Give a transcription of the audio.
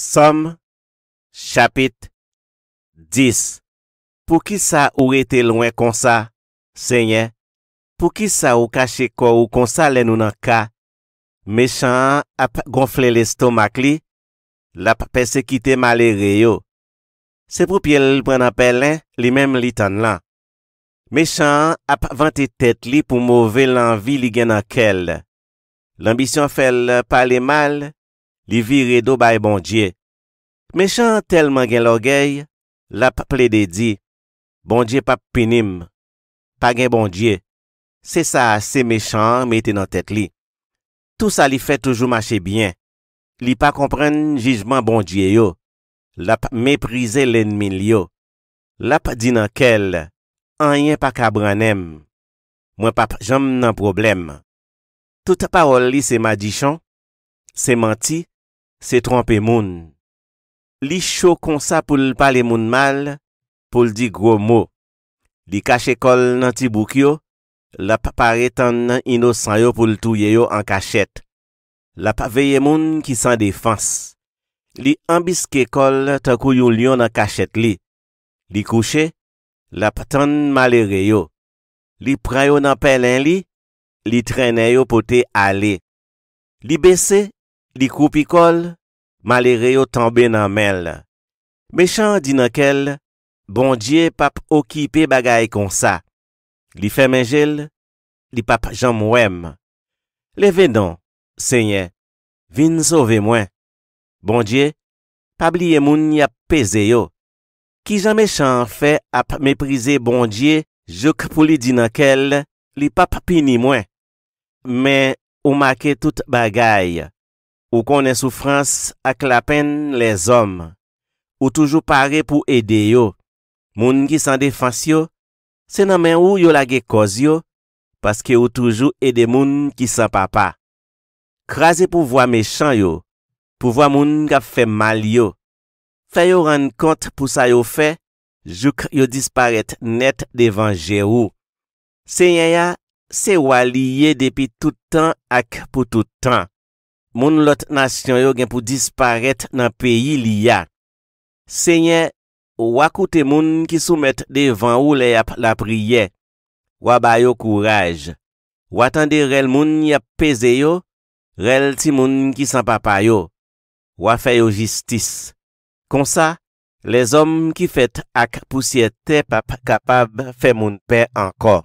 SOM, CHAPIT, 10 POU KISA OU ETE LOEN KONSA, SENYE, POU KISA OU KASHE KO OU KONSA LE NOU NAN KA, MECHAN AP GONFLE LE STOMAK LI, LAP PE SE KITE MA LE REYO. SE POU PIELE PRENAPEL LE, LI MEM LI TAN LAN. MECHAN AP VANTE TET LI POU MOVE LAN VI LI GENAN KEL. L'AMBISYON FEL PA LE MAL. Li viri do bay bondye. Mèchan telman gen lor gey, lap ple de di. Bondye pap pinim. Pa gen bondye. Se sa se mèchan meti nan tet li. Tout sa li fe toujou mache bien. Li pa komprenn jizman bondye yo. Lap meprize lenmin yo. Lap di nan kel. Anye pa kabranem. Mwen pap jom nan problem. Touta parol li se ma di chan. Se manti. Se trompe moun. Li chou konsa pou l pale moun mal, pou l di gro mou. Li kache kol nan ti bouk yo, la pa pare tan nan inosan yo pou l touye yo an kachet. La pa veye moun ki san defans. Li ambiske kol tan kou yon lyon an kachet li. Li kouche, la pa tan male re yo. Li pran yo nan pelen li, li trenen yo pou te ale. Li bese, Li koupi kol, malere yo tanbe nan mel. Mechan di nankel, bondye pap okipe bagay kon sa. Li femenjel, li pap jan mwem. Leve don, senye, vin sove mwen. Bondye, pabliye moun yap peze yo. Ki jan mechan fe ap meprize bondye, jok pou li di nankel, li pap pini mwen. Men, ou make tout bagay. Ou konen soufrans ak la pen les om. Ou toujou pare pou ede yo. Moun ki san defans yo, se nan men ou yo lage koz yo, paske ou toujou ede moun ki san papa. Krasi pou vwa mechan yo, pou vwa moun ka fe mal yo. Faye yo ran kont pou sa yo fe, jouk yo disparet net devan je ou. Se yaya, se waliye depi toutan ak pou toutan. Moun lot nasyon yo gen pou disparet nan peyi li ya. Se nye, wakoute moun ki soumet devan ou le yap la priye. Waba yo kouraj. Watan de rel moun yap peze yo, rel ti moun ki san papa yo. Wafa yo jistis. Konsa, le zom ki fet ak pousye te pap kapab fe moun pe anko.